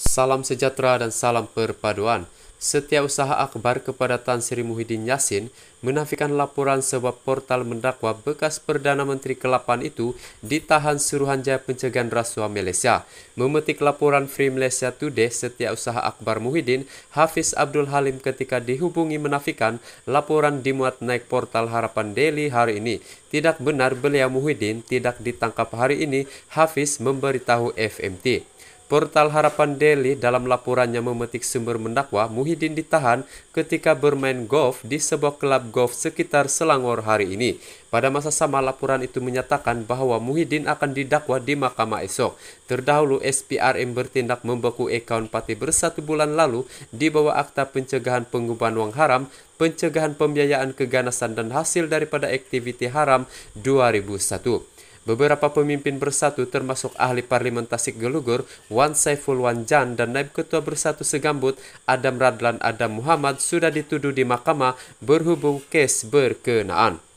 Salam sejahtera dan salam perpaduan. Setiausaha akbar kepada Tan Sri Muhyiddin Yassin menafikan laporan sebab portal mendakwa bekas Perdana Menteri ke-8 itu ditahan Suruhanjaya Pencegahan Rasuah Malaysia. Memetik laporan Free Malaysia Today, Setiausaha usaha akbar Muhyiddin, Hafiz Abdul Halim ketika dihubungi menafikan laporan dimuat naik portal Harapan Daily hari ini. Tidak benar beliau Muhyiddin tidak ditangkap hari ini, Hafiz memberitahu FMT. Portal Harapan Daily dalam laporannya memetik sumber mendakwa Muhyiddin ditahan ketika bermain golf di sebuah klub golf sekitar Selangor hari ini. Pada masa sama laporan itu menyatakan bahwa Muhyiddin akan didakwa di mahkamah esok. Terdahulu SPRM bertindak membeku Ekaun Pati bersatu bulan lalu di bawah Akta Pencegahan Pengubahan Uang Haram, Pencegahan Pembiayaan Keganasan dan Hasil daripada Aktiviti Haram 2001. Beberapa pemimpin bersatu termasuk ahli parlimen Tasik Gelugur Wan Saiful Wan Jan dan Naib Ketua Bersatu Segambut Adam Radlan Adam Muhammad sudah dituduh di mahkamah berhubung kes berkenaan.